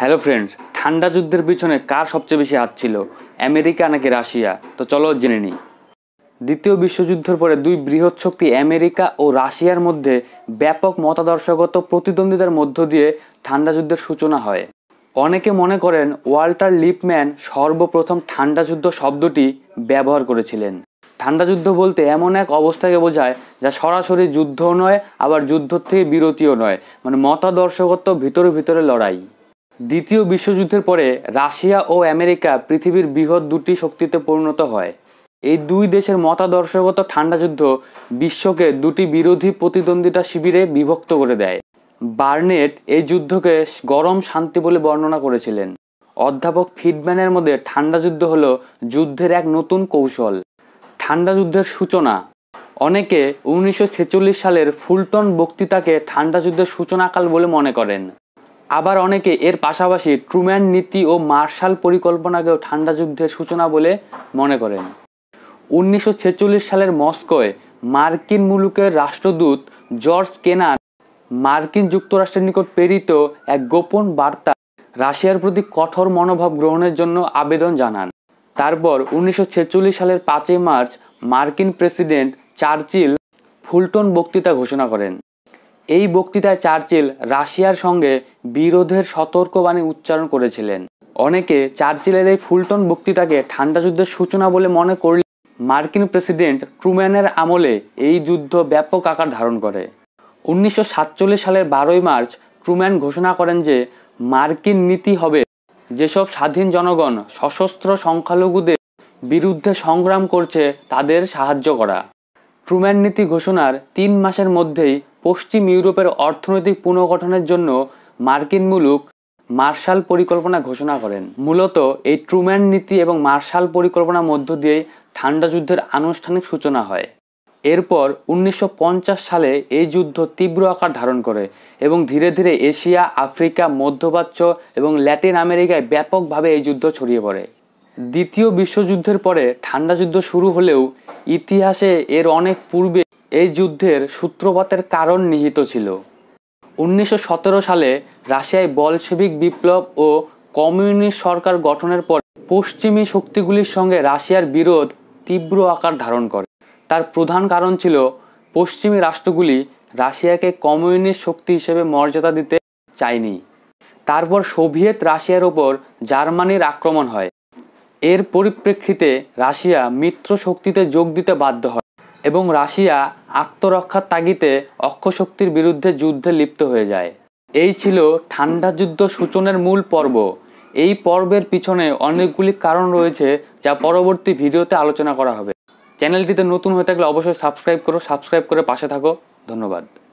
hello friends ঠান্ডা যুদ্ধের পিছনে কার সবচেয়ে বেশি হাত ছিল আমেরিকা নাকি রাশিয়া তো চলো জেনে নিই দ্বিতীয় বিশ্বযুদ্ধের পরে দুই বৃহৎ শক্তি আমেরিকা ও রাশিয়ার মধ্যে ব্যাপক মতাদর্শগত প্রতিদ্বন্দ্বিতার মধ্য দিয়ে ঠান্ডা যুদ্ধের সূচনা হয় অনেকে মনে করেন ওয়াল্টার লিপম্যান সর্বপ্রথম ঠান্ডা যুদ্ধ শব্দটি ব্যবহার করেছিলেন ঠান্ডা যুদ্ধ বলতে এমন এক অবস্থাকে বোঝায় যা সরাসরি যুদ্ধ নয় আবার যুদ্ধ থেকে বিরতিও নয় মানে মতাদর্শগত ভিতরে ভিতরে লড়াই দ্বিতীয় বিশ্বযুদ্ধের পরে রাশিয়া ও আমেরিকা পৃথিবীর বৃহৎ দুটি শক্তিতে পরিণত হয় এই দুই দেশের মতাদর্শগত ঠান্ডা যুদ্ধ বিশ্বকে দুটি বিরোধী প্রতিদ্বন্দ্বিতা শিবিরে বিভক্ত করে দেয় বার্নেট এই যুদ্ধকে গরম শান্তি বলে বর্ণনা করেছিলেন অধ্যাপক ফিডম্যানের মধ্যে ঠান্ডা যুদ্ধ হল যুদ্ধের এক নতুন কৌশল ঠান্ডা যুদ্ধের সূচনা অনেকে উনিশশো সালের ফুলটন বক্তৃতাকে ঠান্ডা যুদ্ধের সূচনাকাল বলে মনে করেন আবার অনেকে এর পাশাপাশি ট্রুম্যান নীতি ও মার্শাল পরিকল্পনাকেও ঠান্ডা যুদ্ধের সূচনা বলে মনে করেন উনিশশো সালের মস্কোয় মার্কিন মুলুকের রাষ্ট্রদূত জর্জ কেনান মার্কিন যুক্তরাষ্ট্রের নিকট প্রেরিত এক গোপন বার্তা রাশিয়ার প্রতি কঠোর মনোভাব গ্রহণের জন্য আবেদন জানান তারপর উনিশশো সালের পাঁচই মার্চ মার্কিন প্রেসিডেন্ট চার্চিল ফুলটন বক্তৃতা ঘোষণা করেন এই বক্তৃতায় চার্চিল রাশিয়ার সঙ্গে বিরোধের সতর্কবাণী উচ্চারণ করেছিলেন অনেকে চার্চিলের এই ফুলটন বক্তৃতাকে ঠান্ডা যুদ্ধের সূচনা বলে মনে করলে মার্কিন প্রেসিডেন্ট ট্রুম্যানের আমলে এই যুদ্ধ ব্যাপক আকার ধারণ করে উনিশশো সালের বারোই মার্চ ট্রুম্যান ঘোষণা করেন যে মার্কিন নীতি হবে যেসব স্বাধীন জনগণ সশস্ত্র সংখ্যালঘুদের বিরুদ্ধে সংগ্রাম করছে তাদের সাহায্য করা ট্রুম্যান নীতি ঘোষণার তিন মাসের মধ্যেই পশ্চিম ইউরোপের অর্থনৈতিক পুনর্গঠনের জন্য মার্কিন মুলুক মার্শাল পরিকল্পনা ঘোষণা করেন মূলত এই ট্রুম্যান নীতি এবং মার্শাল পরিকল্পনার মধ্য দিয়ে ঠান্ডা যুদ্ধের আনুষ্ঠানিক সূচনা হয় এরপর উনিশশো সালে এই যুদ্ধ তীব্র আকার ধারণ করে এবং ধীরে ধীরে এশিয়া আফ্রিকা মধ্যপ্রাচ্য এবং ল্যাটিন আমেরিকায় ব্যাপকভাবে এই যুদ্ধ ছড়িয়ে পড়ে দ্বিতীয় বিশ্বযুদ্ধের পরে ঠান্ডা যুদ্ধ শুরু হলেও ইতিহাসে এর অনেক পূর্বে এই যুদ্ধের সূত্রপাতের কারণ নিহিত ছিল উনিশশো সালে রাশিয়ায় বলসেভিক বিপ্লব ও কমিউনিস্ট সরকার গঠনের পর পশ্চিমী শক্তিগুলির সঙ্গে রাশিয়ার বিরোধ তীব্র আকার ধারণ করে তার প্রধান কারণ ছিল পশ্চিমী রাষ্ট্রগুলি রাশিয়াকে কমিউনিস্ট শক্তি হিসেবে মর্যাদা দিতে চায়নি তারপর সোভিয়েত রাশিয়ার ওপর জার্মানির আক্রমণ হয় এর পরিপ্রেক্ষিতে রাশিয়া মিত্র শক্তিতে যোগ দিতে বাধ্য হয় এবং রাশিয়া আত্মরক্ষার তাগিতে অক্ষশক্তির বিরুদ্ধে যুদ্ধে লিপ্ত হয়ে যায় এই ছিল ঠান্ডা যুদ্ধ সূচনের মূল পর্ব এই পর্বের পিছনে অনেকগুলি কারণ রয়েছে যা পরবর্তী ভিডিওতে আলোচনা করা হবে চ্যানেলটিতে নতুন হয়ে থাকলে অবশ্যই সাবস্ক্রাইব করো সাবস্ক্রাইব করে পাশে থাকো ধন্যবাদ